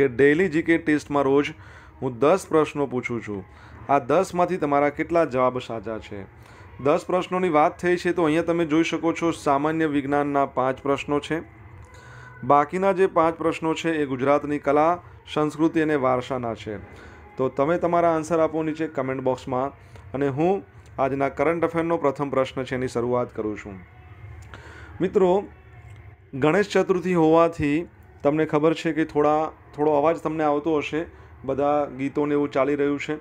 કે daily GK ટેસ્ટમાં રોજ હું દસ પ્રશ્નો પૂછું છું આ દસમાંથી તમારા કેટલા જવાબ સાચા છે દસ પ્રશ્નોની વાત થઈ છે તો અહીંયા તમે જોઈ શકો છો સામાન્ય વિજ્ઞાનના પાંચ પ્રશ્નો છે બાકીના જે પાંચ પ્રશ્નો છે એ ગુજરાતની કલા સંસ્કૃતિ અને વારસાના છે તો તમે તમારા આન્સર આપો નીચે કમેન્ટ બોક્સમાં અને હું આજના કરંટ અફેરનો પ્રથમ પ્રશ્ન છે એની શરૂઆત કરું છું મિત્રો ગણેશ ચતુર્થી હોવાથી તમને ખબર છે કે થોડા થોડો અવાજ તમને આવતો હશે બધા ગીતોને એવું ચાલી રહ્યું છે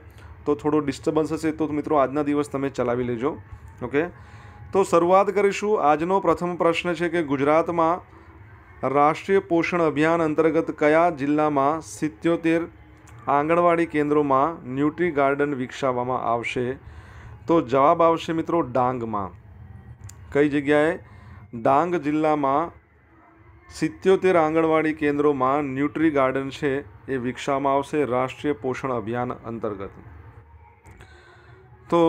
તો થોડો ડિસ્ટર્બન્સ હશે તો મિત્રો આજના દિવસ તમે ચલાવી લેજો ઓકે તો શરૂઆત કરીશું આજનો પ્રથમ પ્રશ્ન છે કે ગુજરાતમાં રાષ્ટ્રીય પોષણ અભિયાન અંતર્ગત કયા જિલ્લામાં સિત્યોતેર આંગણવાડી કેન્દ્રોમાં ન્યુટ્રી ગાર્ડન વિકસાવવામાં આવશે તો જવાબ આવશે મિત્રો ડાંગમાં કઈ જગ્યાએ ડાંગ જિલ્લામાં સિત્યોતેર આંગણવાડી કેન્દ્રોમાં ન્યુટ્રી ગાર્ડન છે એ વિકસાવવામાં આવશે રાષ્ટ્રીય પોષણ અભિયાન અંતર્ગત તો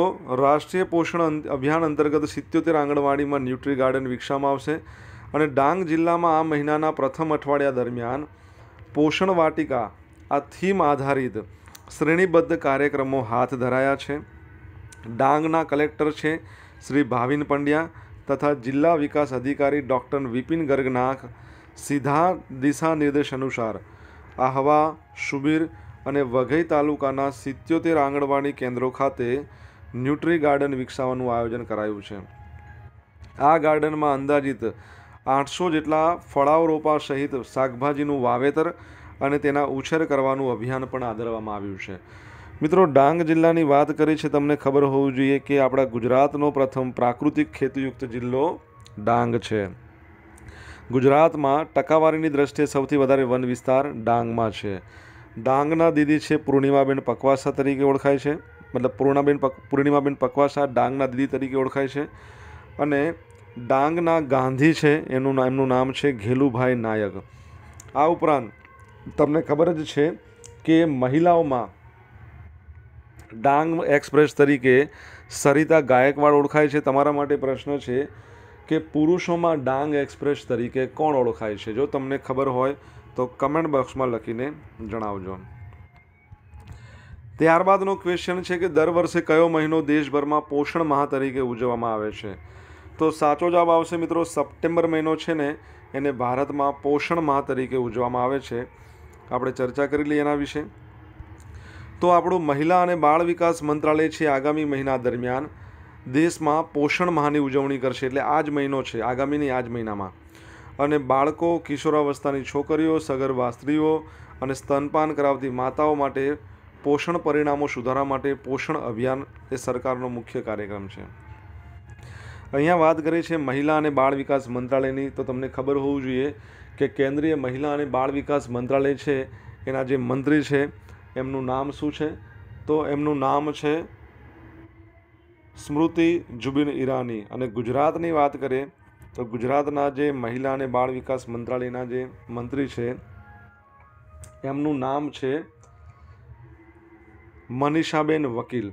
રાષ્ટ્રીય પોષણ અભિયાન અંતર્ગત સિત્યોતેર આંગણવાડીમાં ન્યુટ્રી ગાર્ડન વિકસાવવામાં આવશે અને ડાંગ જિલ્લામાં આ મહિનાના પ્રથમ અઠવાડિયા દરમિયાન પોષણ વાટિકા આ થીમ આધારિત શ્રેણીબદ્ધ કાર્યક્રમો હાથ ધરાયા છે ડાંગના કલેક્ટર છે શ્રી ભાવિન પંડ્યા તથા જિલ્લા વિકાસ અધિકારી ડૉક્ટર વિપિન ગર્ગનાથ સીધા દિશા નિર્દેશ અનુસાર આહવા શુબીર અને વઘઈ તાલુકાના સિત્યોતેર આંગણવાડી કેન્દ્રો ખાતે ન્યુટ્રી ગાર્ડન વિકસાવવાનું આયોજન કરાયું છે આ ગાર્ડનમાં અંદાજિત આઠસો જેટલા ફળાવ રોપા સહિત શાકભાજીનું વાવેતર અને તેના ઉછેર કરવાનું અભિયાન પણ આદરવામાં આવ્યું છે મિત્રો ડાંગ જિલ્લાની વાત કરી છે તમને ખબર હોવી જોઈએ કે આપણા ગુજરાતનો પ્રથમ પ્રાકૃતિક ખેતીયુક્ત જિલ્લો ડાંગ છે ગુજરાતમાં ટકાવારીની દ્રષ્ટિએ સૌથી વધારે વન વિસ્તાર ડાંગમાં છે ડાંગના દીદી છે પૂર્ણિમાબેન પકવાસા તરીકે ઓળખાય છે મતલબ પૂર્ણાબેન પક પૂર્ણિમાબેન પકવાસા ડાંગના દીદી તરીકે ઓળખાય છે અને ડાંગના ગાંધી છે એનું એમનું નામ છે ઘેલુભાઈ નાયક આ ઉપરાંત તમને ખબર જ છે કે મહિલાઓમાં ડાંગ એક્સપ્રેસ તરીકે સરિતા ગાયકવાડ ઓળખાય છે તમારા માટે પ્રશ્ન છે કે પુરુષોમાં ડાંગ એક્સપ્રેસ તરીકે કોણ ઓળખાય છે જો તમને ખબર હોય તો કમેન્ટ બોક્સમાં લખીને જણાવજો ત્યારબાદનો ક્વેશ્ચન છે કે દર વર્ષે કયો મહિનો દેશભરમાં પોષણ માહ તરીકે ઉજવવામાં આવે છે તો સાચો જવાબ આવશે મિત્રો સપ્ટેમ્બર મહિનો છે ને એને ભારતમાં પોષણ માહ તરીકે ઉજવવામાં આવે છે આપણે ચર્ચા કરી લઈએ એના વિશે તો આપણું મહિલા અને બાળ વિકાસ મંત્રાલય છે આગામી મહિના દરમિયાન દેશમાં પોષણ માહની ઉજવણી કરશે એટલે આ જ મહિનો છે આગામીની આ જ મહિનામાં અને બાળકો કિશોરાવસ્થાની છોકરીઓ સગર્ભા સ્ત્રીઓ અને સ્તનપાન કરાવતી માતાઓ માટે પોષણ પરિણામો સુધારવા માટે પોષણ અભિયાન એ સરકારનો મુખ્ય કાર્યક્રમ છે અહીંયા વાત કરીએ છીએ મહિલા અને બાળ વિકાસ મંત્રાલયની તો તમને ખબર હોવું જોઈએ કે કેન્દ્રીય મહિલા અને બાળ વિકાસ મંત્રાલય છે એના જે મંત્રી છે એમનું નામ શું છે તો એમનું નામ છે સ્મૃતિ જુબિન ઈરાની અને ગુજરાતની વાત કરીએ તો ગુજરાતના જે મહિલા અને બાળ વિકાસ મંત્રાલયના જે મંત્રી છે એમનું નામ છે મનીષાબેન વકીલ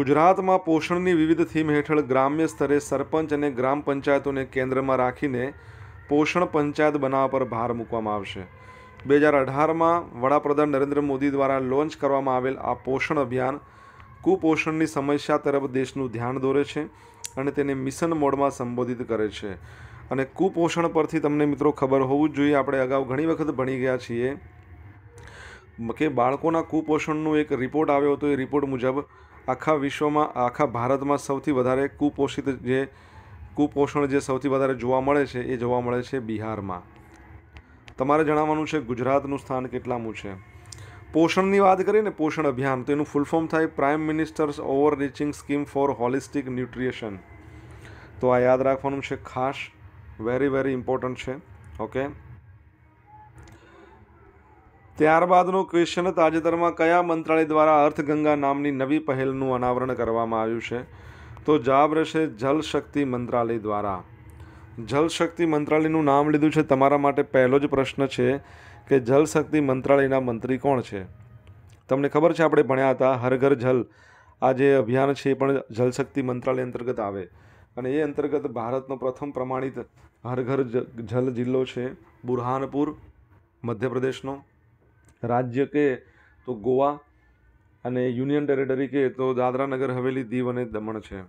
ગુજરાતમાં પોષણની વિવિધ થીમ હેઠળ ગ્રામ્ય સ્તરે સરપંચ અને ગ્રામ પંચાયતોને કેન્દ્રમાં રાખીને પોષણ પંચાયત બનાવવા પર ભાર મૂકવામાં આવશે બે હજાર અઢારમાં વડાપ્રધાન નરેન્દ્ર મોદી દ્વારા લોન્ચ કરવામાં આવેલ આ પોષણ અભિયાન કુપોષણની સમસ્યા તરફ દેશનું ધ્યાન દોરે છે અને તેને મિશન મોડમાં સંબોધિત કરે છે અને કુપોષણ પરથી તમને મિત્રો ખબર હોવું જ જોઈએ આપણે અગાઉ ઘણી વખત ભણી ગયા છીએ કે બાળકોના કુપોષણનું એક રિપોર્ટ આવ્યો હતો એ રિપોર્ટ મુજબ આખા વિશ્વમાં આખા ભારતમાં સૌથી વધારે કુપોષિત જે કુપોષણ જે સૌથી વધારે જોવા મળે છે એ જોવા મળે છે બિહારમાં તમારે જણાવવાનું છે ગુજરાતનું સ્થાન કેટલામું છે પોષણની વાત કરીએ ને પોષણ અભિયાન તો એનું ફૂલ ફોર્મ થાય prime ministers over reaching scheme for holistic nutrition તો આ યાદ રાખવાનું છે ખાસ વેરી વેરી ઇમ્પોર્ટન્ટ છે ઓકે ત્યારબાદનો ક્વેશ્ચન તાજેતરમાં કયા મંત્રાલય દ્વારા અર્થગંગા નામની નવી પહેલનું અનાવરણ કરવામાં આવ્યું છે તો જવાબ રહેશે જલશક્તિ મંત્રાલય દ્વારા જલશક્તિ મંત્રાલયનું નામ લીધું છે તમારા માટે પહેલો જ પ્રશ્ન છે કે જલશક્તિ મંત્રાલયના મંત્રી કોણ છે તમને ખબર છે આપણે ભણ્યા હતા હર ઘર જલ આ જે અભિયાન છે એ પણ જલશક્તિ મંત્રાલય અંતર્ગત આવે અને એ અંતર્ગત ભારતનો પ્રથમ પ્રમાણિત હર ઘર જલ જિલ્લો છે બુરહાનપુર મધ્યપ્રદેશનો રાજ્ય કે તો ગોવા અને યુનિયન ટેરેટરી કે તો દાદરાનગર હવેલી દીવ અને દમણ છે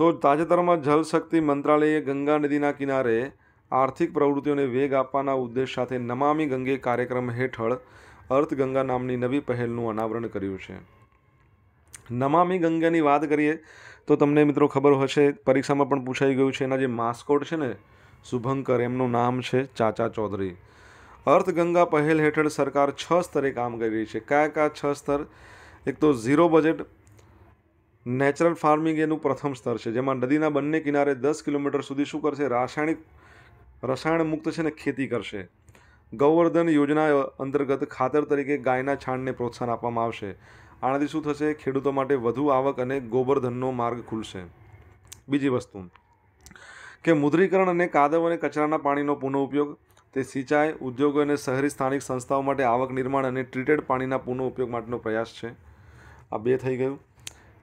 તો તાજેતરમાં જલશક્તિ મંત્રાલયે ગંગા નદીના કિનારે આર્થિક પ્રવૃત્તિઓને વેગ આપવાના ઉદ્દેશ સાથે નમામી ગંગે કાર્યક્રમ હેઠળ અર્થગંગા નામની નવી પહેલનું અનાવરણ કર્યું છે નમામી ગંગાની વાત કરીએ તો તમને મિત્રો ખબર હશે પરીક્ષામાં પણ પૂછાઈ ગયું છે એના જે માસ્કોટ છે ને શુભંકર એમનું નામ છે ચાચા ચૌધરી અર્થગંગા પહેલ હેઠળ સરકાર છ સ્તરે કામ કરી રહી છે કયા કયા છ સ્તર એક તો ઝીરો બજેટ નેચરલ ફાર્મિંગ એનું પ્રથમ સ્તર છે જેમાં નદીના બંને કિનારે દસ કિલોમીટર સુધી શું કરશે રાસાયણિક રસાયણ મુક્ત છે ને ખેતી કરશે ગૌવર્ધન યોજના અંતર્ગત ખાતર તરીકે ગાયના છાણને પ્રોત્સાહન આપવામાં આવશે આનાથી શું થશે ખેડૂતો માટે વધુ આવક અને ગોબરધનનો માર્ગ ખુલશે બીજી વસ્તુ કે મુદ્રીકરણ અને કાદવ અને કચરાના પાણીનો પુનઃઉપયોગ તે સિંચાઈ ઉદ્યોગો અને શહેરી સ્થાનિક સંસ્થાઓ માટે આવક નિર્માણ અને ટ્રીટેડ પાણીના પુનઃ ઉપયોગ માટેનો પ્રયાસ છે આ બે થઈ ગયું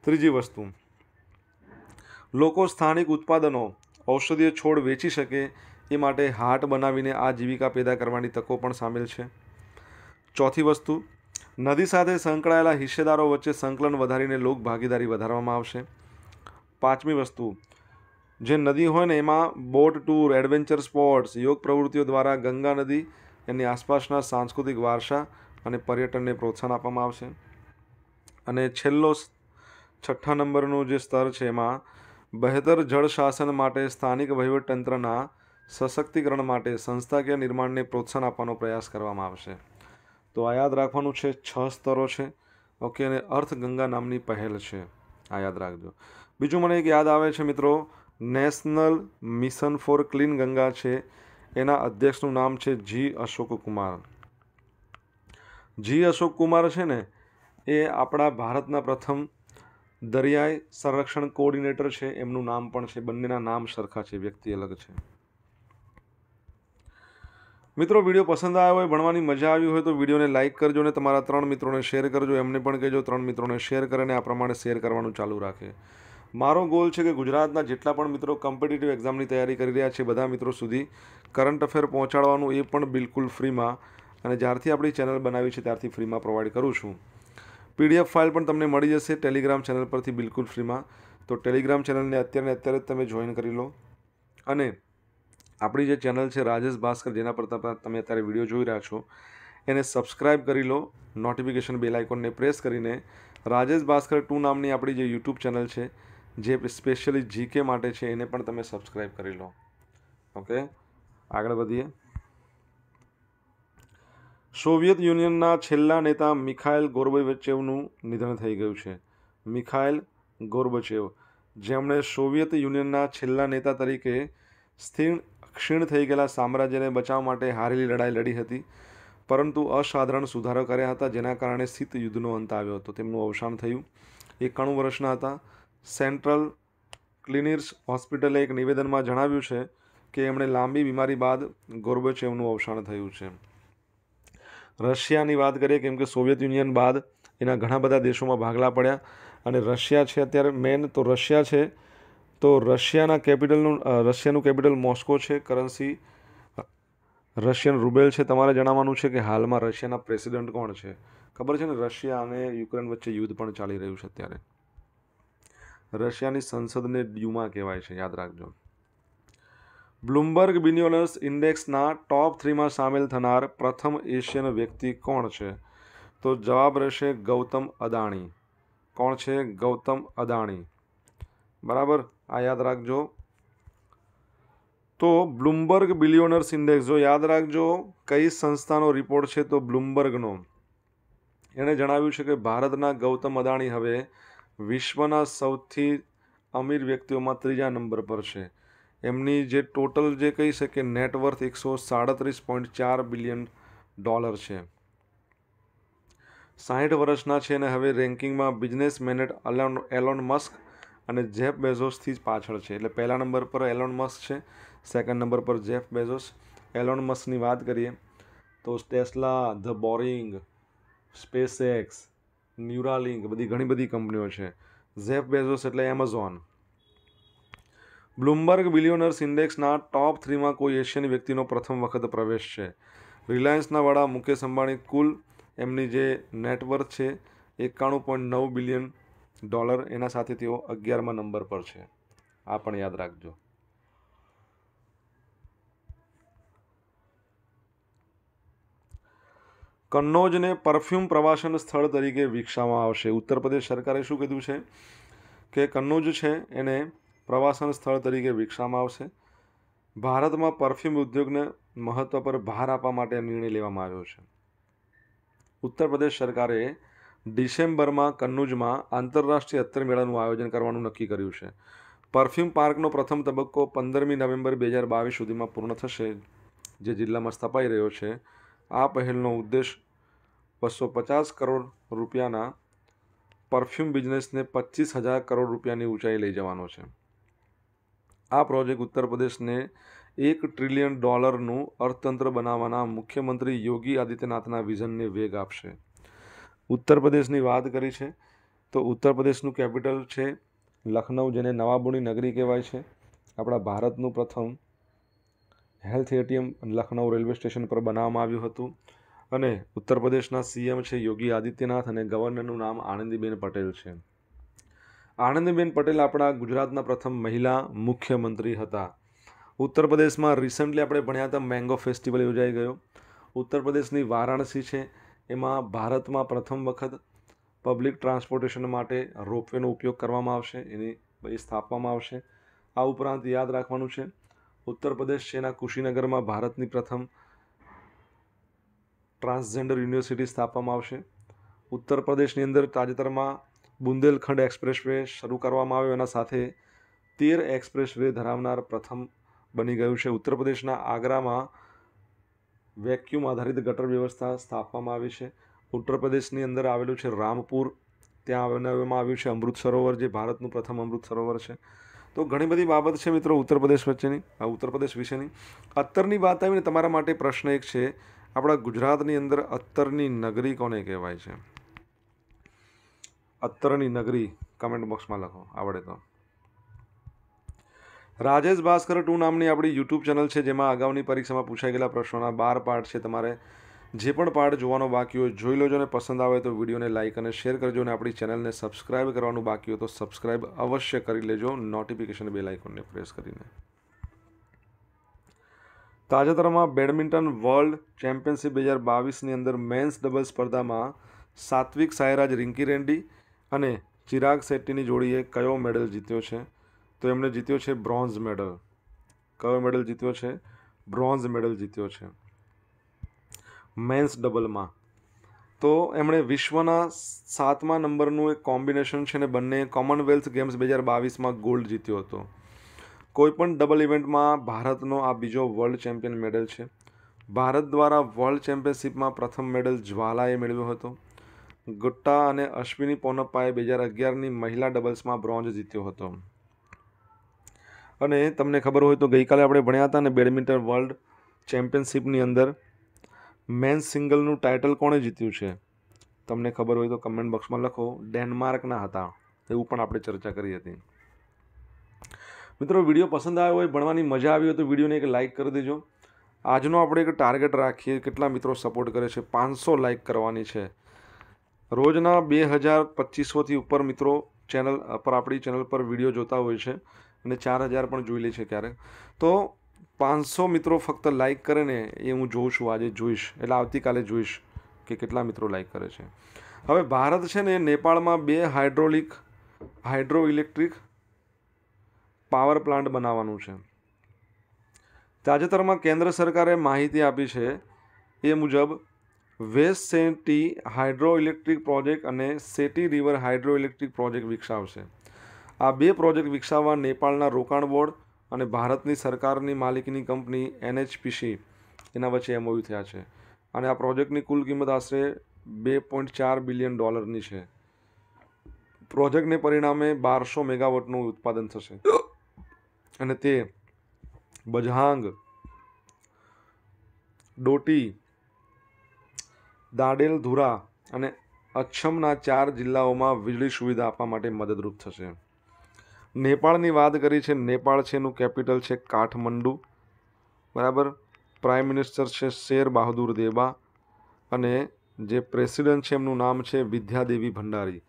ત્રીજી વસ્તુ લોકો સ્થાનિક ઉત્પાદનો ઔષધીય છોડ વેચી શકે એ માટે હાર્ટ બનાવીને આ જીવિકા પેદા કરવાની તકો પણ સામેલ છે ચોથી વસ્તુ નદી સાથે સંકળાયેલા હિસ્સેદારો વચ્ચે સંકલન વધારીને લોક ભાગીદારી વધારવામાં આવશે પાંચમી વસ્તુ જે નદી હોય ને એમાં બોટ ટૂર એડવેન્ચર સ્પોર્ટ્સ યોગ પ્રવૃત્તિઓ દ્વારા ગંગા નદી એની આસપાસના સાંસ્કૃતિક વારસા અને પર્યટનને પ્રોત્સાહન આપવામાં આવશે અને છેલ્લો છઠ્ઠા નંબરનું જે સ્તર છે એમાં બહેતર જળ શાસન માટે સ્થાનિક વહીવટતંત્રના સશક્તિકરણ માટે સંસ્થાકીય નિર્માણને પ્રોત્સાહન આપવાનો પ્રયાસ કરવામાં આવશે તો આ યાદ રાખવાનું છે છ સ્તરો છે ઓકે અને અર્થગંગા નામની પહેલ છે આ યાદ રાખજો બીજું મને એક યાદ આવે છે મિત્રો national mission for clean Ganga છે એના અધ્યક્ષનું નામ છે જી અશોક કુમાર જી અશોક કુમાર છે ને એ આપણા ભારતના પ્રથમ દરિયાઈ સંરક્ષણ કોઓર્ડિનેટર છે એમનું નામ પણ છે બંનેના નામ સરખા છે વ્યક્તિ અલગ છે મિત્રો વિડીયો પસંદ આવ્યો હોય ભણવાની મજા આવી હોય તો વિડીયોને લાઇક કરજો અને તમારા ત્રણ મિત્રોને શેર કરજો એમને પણ કહેજો ત્રણ મિત્રોને શેર કરે અને આ પ્રમાણે શેર કરવાનું ચાલુ રાખે મારો ગોલ છે કે ગુજરાતના જેટલા પણ મિત્રો કોમ્પિટિટિવ એક્ઝામની તૈયારી કરી રહ્યા છે બધા મિત્રો સુધી કરંટ અફેર પહોંચાડવાનું એ પણ બિલકુલ ફ્રીમાં અને જ્યારથી આપણી ચેનલ બનાવી છે ત્યારથી ફ્રીમાં પ્રોવાઈડ કરું છું પીડીએફ ફાઇલ પણ તમને મળી જશે ટેલિગ્રામ ચેનલ પરથી બિલકુલ ફ્રીમાં તો ટેલિગ્રામ ચેનલને અત્યારે અત્યારે જ તમે જોઈન કરી લો અને આપણી જે ચેનલ છે રાજેશ ભાસ્કર જેના પર તમે અત્યારે વિડીયો જોઈ રહ્યા છો એને સબસ્ક્રાઇબ કરી લો નોટિફિકેશન બેલ આઇકોનને પ્રેસ કરીને રાજેશ ભાસ્કર ટુ નામની આપણી જે યુટ્યુબ ચેનલ છે જે સ્પેશિયલી જીકે માટે છે એને પણ તમે સબસ્ક્રાઇબ કરી લો ઓકે આગળ વધીએ સોવિયત યુનિયનના છેલ્લા નેતા મિખાઇલ ગોર્બેચેવનું નિધન થઈ ગયું છે મિખાઇલ ગોરબચેવ જેમણે સોવિયત યુનિયનના છેલ્લા નેતા તરીકે સ્થિર ક્ષીણ થઈ ગયેલા સામ્રાજ્યને બચાવ માટે હારેલી લડાઈ લડી હતી પરંતુ અસાધારણ સુધારો કર્યા હતા જેના કારણે સ્થિત યુદ્ધનો અંત આવ્યો હતો તેમનું અવસાન થયું એકાણું વર્ષના હતા સેન્ટ્રલ ક્લિનિર્સ હોસ્પિટલે એક નિવેદનમાં જણાવ્યું છે કે એમણે લાંબી બીમારી બાદ ગોર્બેચેવનું અવસાન થયું છે રશિયાની વાત કરીએ કેમ કે સોવિયત યુનિયન બાદ એના ઘણા બધા દેશોમાં ભાગલા પડ્યા અને રશિયા છે અત્યારે મેન તો રશિયા છે તો રશિયાના કેપિટલનું રશિયાનું કેપિટલ મોસ્કો છે કરન્સી રશિયન રૂબેલ છે તમારે જણાવવાનું છે કે હાલમાં રશિયાના પ્રેસિડેન્ટ કોણ છે ખબર છે ને રશિયા અને યુક્રેન વચ્ચે યુદ્ધ પણ ચાલી રહ્યું છે અત્યારે રશિયાની સંસદને ડ્યુમા કહેવાય છે યાદ રાખજો બ્લુમબર્ગ બિલિયોનર્સ ઇન્ડેક્સના ટોપ થ્રીમાં સામેલ થનાર પ્રથમ એશિયન વ્યક્તિ કોણ છે તો જવાબ રહેશે ગૌતમ અદાણી કોણ છે ગૌતમ અદાણી બરાબર આ યાદ રાખજો તો બ્લુમબર્ગ બિલિયોનર્સ ઇન્ડેક્સ જો યાદ રાખજો કઈ સંસ્થાનો રિપોર્ટ છે તો બ્લુમબર્ગનો એણે જણાવ્યું છે કે ભારતના ગૌતમ અદાણી હવે વિશ્વના સૌથી અમીર વ્યક્તિઓમાં ત્રીજા નંબર પર છે એમની જે ટોટલ જે કહી શકે નેટવર્થ એકસો સાડત્રીસ પોઈન્ટ ચાર બિલિયન ડોલર છે સાહીઠ વર્ષના છે અને હવે રેન્કિંગમાં business magnate Elon Elon Musk અને જેફ બેઝોસથી જ પાછળ છે એટલે પહેલા નંબર પર એલોન મસ્ક છે સેકન્ડ નંબર પર જેફ બેઝોસ એલોન મસ્કની વાત કરીએ તો Tesla the boring space X Neuralink બધી ઘણી બધી કંપનીઓ છે ઝેફ બેઝોસ એટલે એમેઝોન બ્લુમબર્ગ બિલિયોનર્સ ઇન્ડેક્સના ટોપ થ્રીમાં કોઈ એશિયન વ્યક્તિનો પ્રથમ વખત પ્રવેશ છે રિલાયન્સના વડા મુકેશ અંબાણી કુલ એમની જે નેટવર્ક છે એકાણું પોઈન્ટ નવ બિલિયન ડોલર એના સાથે તેઓ અગિયારમાં નંબર પર છે આ પણ યાદ રાખજો કન્નોજને પરફ્યુમ પ્રવાસન સ્થળ તરીકે વિકસાવવામાં આવશે ઉત્તર પ્રદેશ સરકારે શું કીધું છે કે કન્નોજ છે એને પ્રવાસન સ્થળ તરીકે વિકસાવવામાં આવશે ભારતમાં પરફ્યુમ ઉદ્યોગને મહત્ત્વ પર ભાર આપવા માટે નિર્ણય લેવામાં આવ્યો છે ઉત્તર પ્રદેશ સરકારે ડિસેમ્બરમાં કન્નૂજમાં આંતરરાષ્ટ્રીય અત્તર મેળાનું આયોજન કરવાનું નક્કી કર્યું છે પરફ્યુમ પાર્કનો પ્રથમ તબક્કો પંદરમી નવેમ્બર બે હજાર બાવીસ સુધીમાં પૂર્ણ થશે જે જિલ્લામાં સ્થપાઈ રહ્યો છે આ પહેલનો ઉદ્દેશ બસો પચાસ કરોડ રૂપિયાના પરફ્યુમ બિઝનેસને પચીસ હજાર કરોડ રૂપિયાની ઊંચાઈ લઈ જવાનો છે આ પ્રોજેક્ટ ઉત્તર પ્રદેશને એક ટ્રિલિયન ડોલરનું અર્થતંત્ર બનાવવાના મુખ્યમંત્રી યોગી આદિત્યનાથના વિઝનને વેગ આપશે ઉત્તર પ્રદેશની વાત કરી છે તો ઉત્તર પ્રદેશનું કેપિટલ છે લખનઉ જેને નવાબોની નગરી કહેવાય છે આપણા ભારતનું પ્રથમ health ATM Lucknow railway station પર બનાવવામાં આવ્યું હતું અને ઉત્તર પ્રદેશના સીએમ છે યોગી આદિત્યનાથ અને ગવર્નરનું નામ આનંદીબેન પટેલ છે આનંદીબેન પટેલ આપણા ગુજરાતના પ્રથમ મહિલા મુખ્યમંત્રી હતા ઉત્તર પ્રદેશમાં રિસન્ટલી આપણે ભણ્યા હતા મેંગો ફેસ્ટિવલ યોજાઈ ગયો ઉત્તર પ્રદેશની વારાણસી છે એમાં ભારતમાં પ્રથમ વખત પબ્લિક ટ્રાન્સપોર્ટેશન માટે રોપવેનો ઉપયોગ કરવામાં આવશે એની એ સ્થાપવામાં આવશે આ ઉપરાંત યાદ રાખવાનું છે ઉત્તર પ્રદેશ છેના કુશીનગરમાં ભારતની પ્રથમ ટ્રાન્સજેન્ડર યુનિવર્સિટી સ્થાપવામાં આવશે ઉત્તર પ્રદેશની અંદર તાજેતરમાં બુંદેલખંડ એક્સપ્રેસ વે શરૂ કરવામાં આવ્યો એના સાથે તેર એક્સપ્રેસ વે ધરાવનાર પ્રથમ બની ગયું છે ઉત્તર પ્રદેશના આગ્રામાં વેક્યુમ આધારિત ગટર વ્યવસ્થા સ્થાપવામાં આવી છે ઉત્તર પ્રદેશની અંદર આવેલું છે રામપુર ત્યાં બનાવવામાં આવ્યું છે અમૃત સરોવર જે ભારતનું પ્રથમ અમૃત સરોવર છે તો ઘણી બધી બાબત છે મિત્રો ઉત્તર પ્રદેશ વચ્ચેની ઉત્તર પ્રદેશ વિશેની અત્તરની વાત આવીને તમારા માટે પ્રશ્ન એક છે આપણા ગુજરાતની અંદર અત્તરની નગરી કોને કહેવાય છે અત્તરની નગરી કમેન્ટ બોક્સમાં લખો આવડે તો રાજેશ ભાસ્કર ટુ નામની આપણી યુટ્યુબ ચેનલ છે જેમાં અગાઉની પરીક્ષામાં પૂછાઈ ગયેલા પ્રશ્નોના બાર પાઠ છે તમારે જે પણ પાઠ જોવાનો બાકી હોય જોઈ લેજો અને પસંદ આવે તો વિડીયોને લાઇક અને શેર કરજો અને આપણી ચેનલને સબસ્ક્રાઈબ કરવાનું બાકી હોય તો સબસ્ક્રાઇબ અવશ્ય કરી લેજો નોટિફિકેશન બે લાઇકોનને પ્રેસ કરીને તાજેતરમાં બેડમિન્ટન વર્લ્ડ ચેમ્પિયનશિપ બે હજાર બાવીસની અંદર મેન્સ ડબલ સ્પર્ધામાં સાત્વિક સાયરાજ રિંકી રેન્ડી અને ચિરાગ શેટ્ટીની જોડીએ કયો મેડલ જીત્યો છે તો એમણે જીત્યો છે બ્રોન્ઝ મેડલ કયો મેડલ જીત્યો છે બ્રોન્ઝ મેડલ જીત્યો છે મેન્સ ડબલમાં તો એમણે વિશ્વના સાતમા નંબરનું એક કોમ્બિનેશન છે ને બંને કોમનવેલ્થ ગેમ્સ બે હજાર બાવીસમાં ગોલ્ડ જીત્યો હતો કોઈપણ ડબલ ઇવેન્ટમાં ભારતનો આ બીજો વર્લ્ડ ચેમ્પિયન મેડલ છે ભારત દ્વારા વર્લ્ડ ચેમ્પિયનશિપમાં પ્રથમ મેડલ જ્વાલાએ મેળવ્યો હતો ગુટ્ટા અને અશ્વિની પોનપ્પાએ બે હજાર અગિયારની મહિલા ડબલ્સમાં બ્રોન્ઝ જીત્યો હતો અને તમને ખબર હોય તો ગઈકાલે આપણે ભણ્યા હતા ને બેડમિન્ટન વર્લ્ડ ચેમ્પિયનશિપની અંદર મેન સિંગલનું ટાઇટલ કોણે જીત્યું છે તમને ખબર હોય તો કમેન્ટ બોક્સમાં લખો ડેનમાર્કના હતા એવું પણ આપણે ચર્ચા કરી હતી મિત્રો વિડીયો પસંદ આવ્યો હોય ભણવાની મજા આવી હોય તો વિડીયોને એક લાઇક કરી દેજો આજનો આપણે એક ટાર્ગેટ રાખીએ કેટલા મિત્રો સપોર્ટ કરે છે પાંચસો લાઇક કરવાની છે રોજના બે હજાર પચીસોથી ઉપર મિત્રો ચેનલ પર આપણી ચેનલ પર વિડીયો જોતા હોય છે અને ચાર હજાર પણ જોઈ લે છે ક્યારેક તો પાંચસો મિત્રો ફક્ત લાઇક કરે ને એ હું જોઉં છું આજે જોઈશ એટલે આવતીકાલે જોઈશ કે કેટલા મિત્રો લાઇક કરે છે હવે ભારત છે ને નેપાળમાં બે hydraulic hydro electric power plant બનાવવાનું છે તાજેતરમાં કેન્દ્ર સરકારે માહિતી આપી છે એ મુજબ west Seti hydro electric project અને Seti river hydro electric project વિકસાવશે આ બે પ્રોજેક્ટ વિકસાવવા નેપાળના રોકાણ બોર્ડ અને ભારતની સરકારની માલિકીની કંપની એનએચપીસી એના વચ્ચે એમઓયુ થયા છે અને આ પ્રોજેક્ટની કુલ કિંમત આશરે બે પોઈન્ટ ચાર બિલિયન ડોલરની છે પ્રોજેક્ટને પરિણામે બારસો મેગાવોટનું ઉત્પાદન થશે અને તે બજહાંગ ડોટી દાડેલ ધુરા અને અચ્છમના ચાર જિલ્લાઓમાં વીજળી સુવિધા આપવા માટે મદદરૂપ થશે નેપાળની વાત કરી છે નેપાળ છે એનું કેપિટલ છે કાઠમંડુ બરાબર પ્રાઇમ મિનિસ્ટર છે શેર બહાદુર દેવા અને જે પ્રેસિડેન્ટ છે એમનું નામ છે વિદ્યાદેવી ભંડારી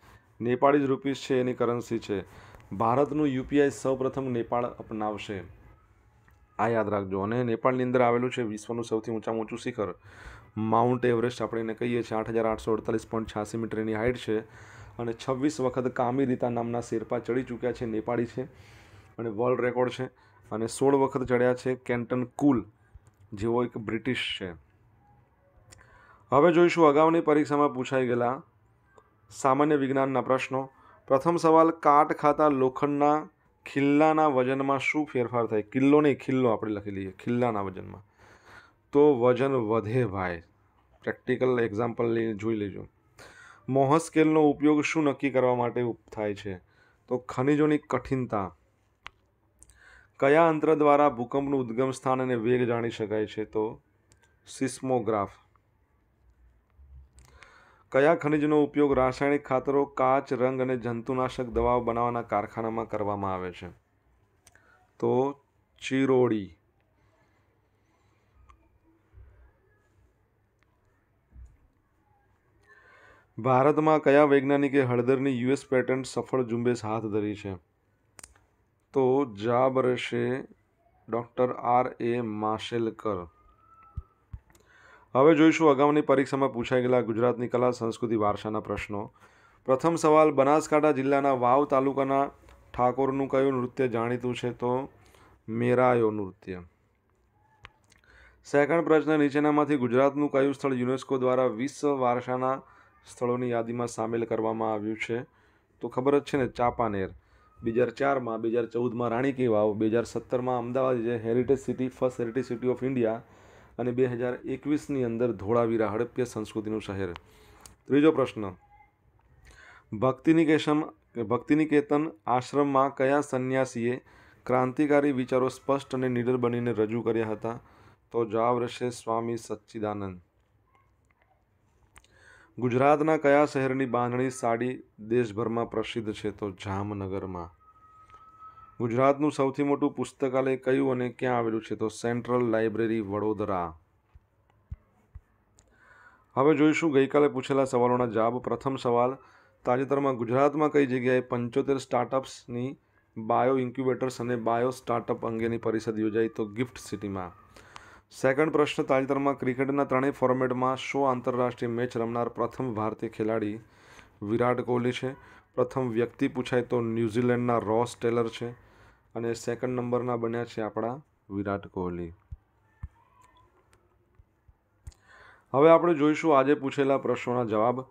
નેપાળી જ રૂપીસ છે એની કરન્સી છે ભારતનું યુપીઆઈ સૌપ્રથમ નેપાળ અપનાવશે આ યાદ રાખજો અને નેપાળની અંદર આવેલું છે વિશ્વનું સૌથી ઊંચામાં ઊંચું શિખર માઉન્ટ એવરેસ્ટ આપણે એને કહીએ છીએ આઠ હજાર આઠસો અડતાલીસ પોઈન્ટ છ્યાસી મીટરની હાઇટ છે અને છવ્વીસ વખત કામી રીતા નામના શેરપા ચડી ચૂક્યા છે નેપાળી છે અને વર્લ્ડ રેકોર્ડ છે અને સોળ વખત ચડ્યા છે કેન્ટન કુલ જેવો એક બ્રિટિશ છે હવે જોઈશું અગાઉની પરીક્ષામાં પૂછાઈ ગયેલા સામાન્ય વિજ્ઞાનના પ્રશ્નો પ્રથમ સવાલ કાટ ખાતા લોખંડના ખિલ્લાના વજનમાં શું ફેરફાર થાય કિલ્લો નહીં ખિલ્લો આપણે લખી લઈએ ખિલ્લાના વજનમાં તો વજન વધે ભાઈ પ્રેક્ટિકલ એક્ઝામ્પલ લઈને જોઈ લેજો મોહસ્કેલનો ઉપયોગ શું નક્કી કરવા માટે થાય છે તો ખનિજોની કઠિનતા કયા અંતર દ્વારા ભૂકંપનું ઉદ્ગમ સ્થાન અને વેગ જાણી શકાય છે તો સિસ્મોગ્રાફ કયા ખનિજનો ઉપયોગ રાસાયણિક ખાતરો કાચ રંગ અને જંતુનાશક દવાઓ બનાવવાના કારખાનામાં કરવામાં આવે છે તો ચીરોડી ભારતમાં કયા વૈજ્ઞાનિકે હળદરની યુએસ પેટન્ટ સફળ ઝુંબેશ હાથ ધરી છે તો જવાબ રહેશે ડૉક્ટર આર એ માશેલકર હવે જોઈશું અગાઉની પરીક્ષામાં પૂછાઈ ગયેલા ગુજરાતની કલા સંસ્કૃતિ વારસાના પ્રશ્નો પ્રથમ સવાલ બનાસકાંઠા જિલ્લાના વાવ તાલુકાના ઠાકોરનું કયું નૃત્ય જાણીતું છે તો મેરાયો નૃત્ય સેકન્ડ પ્રશ્ન નીચેનામાંથી ગુજરાતનું કયું સ્થળ યુનેસ્કો દ્વારા વિશ્વ વારસાના સ્થળોની યાદીમાં સામેલ કરવામાં આવ્યું છે તો ખબર જ છે ને ચાપાનેર બે હજાર ચારમાં બે હજાર ચૌદમાં રાણી કી વાવ બે હજાર સત્તરમાં અમદાવાદ જે heritage city first heritage city of India અને બે હજાર એકવીસની અંદર ધોળાવીરા હડપ્ય સંસ્કૃતિનું શહેર ત્રીજો પ્રશ્ન ભક્તિનિકેશમ ભક્તિનિકેતન આશ્રમમાં કયા સંન્યાસીએ ક્રાંતિકારી વિચારો સ્પષ્ટ અને નિડર બનીને રજૂ કર્યા હતા તો જવાબ રહેશે સ્વામી સચ્ચિદાનંદ ગુજરાતના કયા શહેરની બાંધણી સાડી દેશભરમાં પ્રસિદ્ધ છે તો જામનગરમાં ગુજરાતનું સૌથી મોટું પુસ્તકાલય કયું અને ક્યાં આવેલું છે તો સેન્ટ્રલ લાઇબ્રેરી વડોદરા હવે જોઈશું ગઈકાલે પૂછેલા સવાલોના જવાબ પ્રથમ સવાલ તાજેતરમાં ગુજરાતમાં કઈ જગ્યાએ પંચોતેર સ્ટાર્ટઅપ્સની બાયો ઇન્ક્યુબેટર્સ અને બાયો સ્ટાર્ટઅપ અંગેની પરિષદ યોજાઈ તો ગિફ્ટ સિટીમાં સેકન્ડ પ્રશ્ન તાજેતરમાં ક્રિકેટના ત્રણેય ફોર્મેટમાં શો આંતરરાષ્ટ્રીય મેચ રમનાર પ્રથમ ભારતીય ખેલાડી વિરાટ કોહલી છે પ્રથમ વ્યક્તિ પૂછાય તો ન્યૂઝીલેન્ડના રોસ ટેલર છે અને સેકન્ડ નંબરના બન્યા છે આપણા વિરાટ કોહલી હવે આપણે જોઈશું આજે પૂછેલા પ્રશ્નોના જવાબ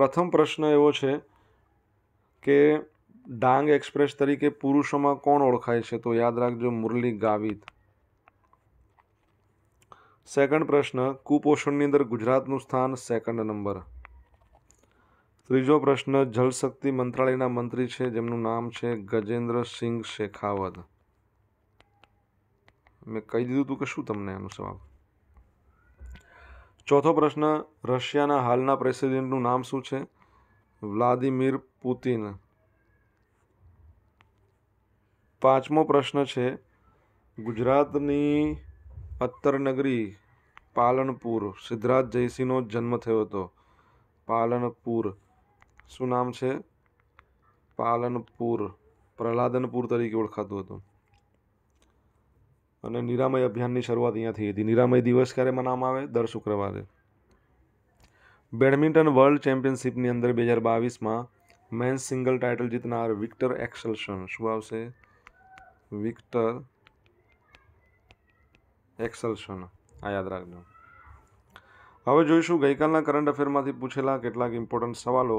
પ્રથમ પ્રશ્ન એવો છે કે ડાંગ એક્સપ્રેસ તરીકે પુરુષોમાં કોણ ઓળખાય છે તો યાદ રાખજો મુરલી ગાવિત સેકન્ડ પ્રશ્ન કુપોષણની અંદર ગુજરાતનું સ્થાન સેકન્ડ નંબર ત્રીજો પ્રશ્ન જલશક્તિ મંત્રાલયના મંત્રી છે જેમનું નામ છે ગજેન્દ્ર સિંહ શેખાવત મેં કહી દીધું હતું કે શું તમને એનો સવાલ ચોથો પ્રશ્ન રશિયાના હાલના પ્રેસિડેન્ટનું નામ શું છે વ્લાદિમીર પુતિન પાંચમો પ્રશ્ન છે ગુજરાતની અત્તરનગરી પાલનપુર સિદ્ધરાજ જયસિંહનો જન્મ થયો હતો પાલનપુર શું નામ છે પાલનપુર પ્રહલાદનપુર તરીકે ઓળખાતું હતું અને નિરામય અભિયાનની શરૂઆત અહીંયા થઈ હતી નિરામય દિવસ ક્યારે મનાવવામાં આવે દર શુક્રવારે બેડમિન્ટન વર્લ્ડ ચેમ્પિયનશિપની અંદર બે હજાર બાવીસમાં મેન્સ સિંગલ ટાઇટલ જીતનાર વિક્ટર એક્સેલ્સન શું આવશે વિક્ટર એક્સેલ શોના આ યાદ રાખજો હવે જોઈશું ગઈકાલના કરંટ અફેરમાંથી પૂછેલા કેટલાક ઇમ્પોર્ટન્ટ સવાલો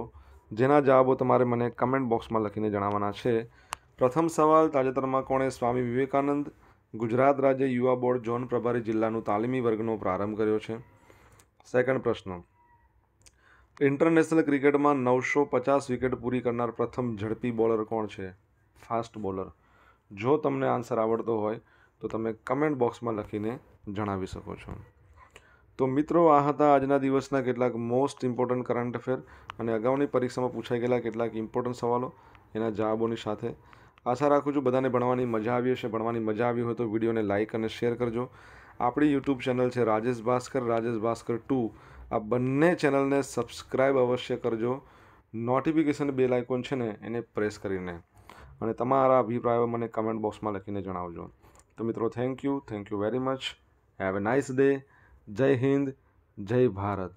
જેના જવાબો તમારે મને કમેન્ટ બોક્સમાં લખીને જણાવવાના છે પ્રથમ સવાલ તાજેતરમાં કોણે સ્વામી વિવેકાનંદ ગુજરાત રાજ્ય યુવા બોર્ડ ઝોન પ્રભારી જિલ્લાનું તાલીમી વર્ગનો પ્રારંભ કર્યો છે સેકન્ડ પ્રશ્ન ઇન્ટરનેશનલ ક્રિકેટમાં નવસો પચાસ વિકેટ પૂરી કરનાર પ્રથમ ઝડપી બોલર કોણ છે ફાસ્ટ બોલર જો તમને આન્સર આવડતો હોય તો તમે કમેન્ટ બોક્સમાં લખીને જણાવી શકો છો તો મિત્રો આ હતા આજના દિવસના કેટલાક મોસ્ટ ઇમ્પોર્ટન્ટ કરંટ અફેર અને અગાઉની પરીક્ષામાં પૂછાઈ ગયેલા કેટલાક ઇમ્પોર્ટન્ટ સવાલો એના જવાબોની સાથે આશા રાખું છું બધાને ભણવાની મજા આવી હશે ભણવાની મજા આવી હોય તો વિડીયોને લાઇક અને શેર કરજો આપણી યુટ્યુબ ચેનલ છે રાજેશ ભાસ્કર રાજેશ ભાસ્કર ટુ આ બંને ચેનલને સબસ્ક્રાઈબ અવશ્ય કરજો નોટિફિકેશન બેલ આઇકોન છે ને એને પ્રેસ કરીને અને તમારા અભિપ્રાયો મને કમેન્ટ બોક્સમાં લખીને જણાવજો તો મિત્રો thank you thank you very much have a nice day જય હિન્દ જય ભારત